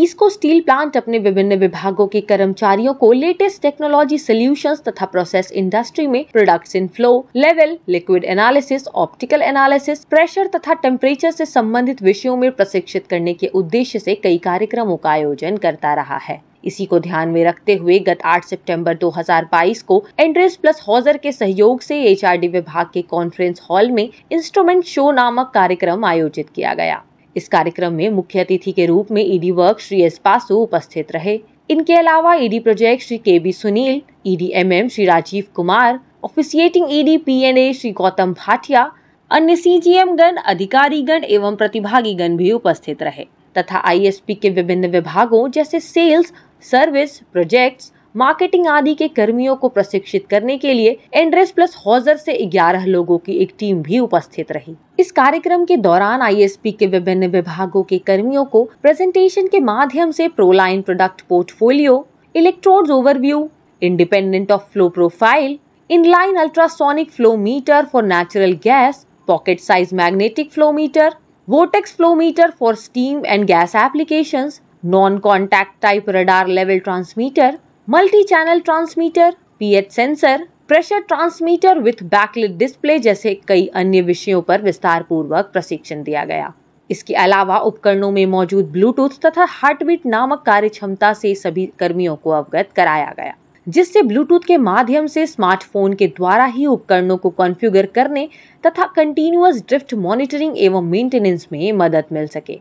ईस्को steel plant अपने विभिन्न विभागों के कर्मचारियों को लेटेस्ट टेक्नोलॉजी सोल्यूशन तथा प्रोसेस इंडस्ट्री में product in flow level liquid analysis optical analysis pressure तथा टेम्परेचर से संबंधित विषयों में प्रशिक्षित करने के उद्देश्य से कई कार्यक्रमों का आयोजन करता रहा है इसी को ध्यान में रखते हुए गत 8 सितंबर 2022 को एंड्रेस प्लस हॉजर के सहयोग से एचआरडी विभाग के कॉन्फ्रेंस हॉल में इंस्ट्रूमेंट शो नामक कार्यक्रम आयोजित किया गया इस कार्यक्रम में मुख्य अतिथि के रूप में ED e work Shri S Pasu उपस्थित रहे इनके अलावा ED e project Shri K B Sunil ED M Shri Rajiv Kumar officiating ED P N A Shri Gautam Bhatia अन्य सी एम गण अधिकारीगण एवं गण भी उपस्थित रहे तथा आई एस पी के विभिन्न विभागों जैसे सेल्स सर्विस प्रोजेक्ट्स मार्केटिंग आदि के कर्मियों को प्रशिक्षित करने के लिए एंड्रेस प्लस हॉजर से 11 लोगों की एक टीम भी उपस्थित रही इस कार्यक्रम के दौरान आईएसपी के विभिन्न विभागों के कर्मियों को प्रेजेंटेशन के माध्यम से Proline product portfolio electrode overview independent of flow profile inline ultrasonic flow meter for natural gas pocket size magnetic flow meter vortex flow meter for steam and gas application non contact type radar level transmitter multi channel transmitter PH sensor pressure transmitter with backlit display जैसे कई अन्य विषयों पर विस्तार पूर्वक प्रशिक्षण दिया गया इसके अलावा उपकरणों में मौजूद ब्लूटूथ तथा हार्टबीट नामक कार्य क्षमता से सभी कर्मियों को अवगत कराया गया जिससे ब्लूटूथ के माध्यम से स्मार्टफोन के द्वारा ही उपकरणों को कॉन्फ़िगर करने तथा कंटिन्यूअस ड्रिफ्ट मॉनिटरिंग एवं मेंटेनेंस में मदद मिल सके